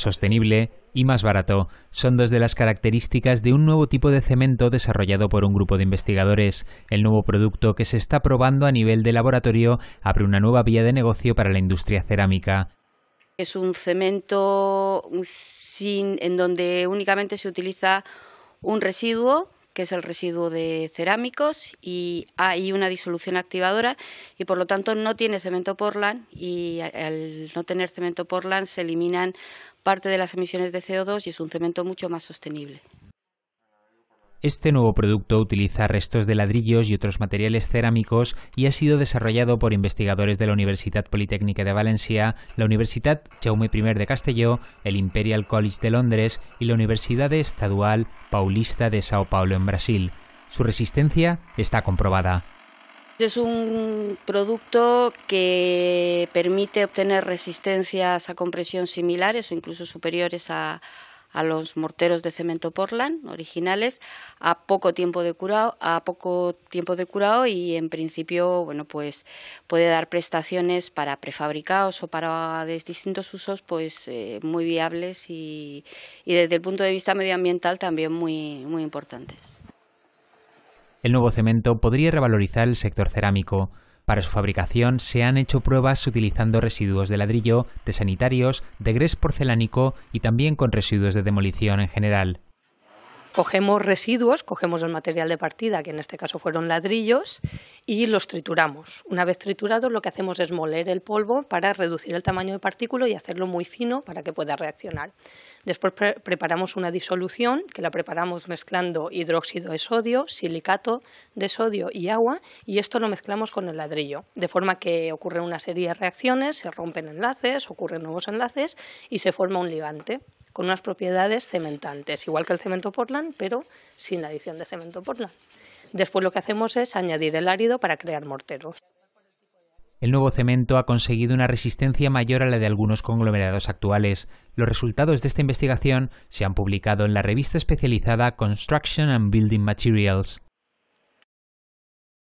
sostenible y más barato son dos de las características de un nuevo tipo de cemento desarrollado por un grupo de investigadores. El nuevo producto que se está probando a nivel de laboratorio abre una nueva vía de negocio para la industria cerámica. Es un cemento sin, en donde únicamente se utiliza un residuo que es el residuo de cerámicos, y hay una disolución activadora y por lo tanto no tiene cemento Portland y al no tener cemento Portland se eliminan parte de las emisiones de CO2 y es un cemento mucho más sostenible. Este nuevo producto utiliza restos de ladrillos y otros materiales cerámicos y ha sido desarrollado por investigadores de la Universidad Politécnica de Valencia, la Universidad Jaume I de Castelló, el Imperial College de Londres y la Universidad Estadual Paulista de Sao Paulo en Brasil. Su resistencia está comprobada. Este es un producto que permite obtener resistencias a compresión similares o incluso superiores a, a los morteros de cemento Portland originales a poco tiempo de curado, a poco tiempo de curado y en principio, bueno, pues puede dar prestaciones para prefabricados o para distintos usos pues eh, muy viables y, y, desde el punto de vista medioambiental también muy, muy importantes. El nuevo cemento podría revalorizar el sector cerámico para su fabricación se han hecho pruebas utilizando residuos de ladrillo, de sanitarios, de grés porcelánico y también con residuos de demolición en general. Cogemos residuos, cogemos el material de partida, que en este caso fueron ladrillos, y los trituramos. Una vez triturados lo que hacemos es moler el polvo para reducir el tamaño de partícula y hacerlo muy fino para que pueda reaccionar. Después preparamos una disolución que la preparamos mezclando hidróxido de sodio, silicato de sodio y agua y esto lo mezclamos con el ladrillo, de forma que ocurren una serie de reacciones, se rompen enlaces, ocurren nuevos enlaces y se forma un ligante con unas propiedades cementantes, igual que el cemento Portland, pero sin la adición de cemento Portland. Después lo que hacemos es añadir el árido para crear morteros. El nuevo cemento ha conseguido una resistencia mayor a la de algunos conglomerados actuales. Los resultados de esta investigación se han publicado en la revista especializada Construction and Building Materials.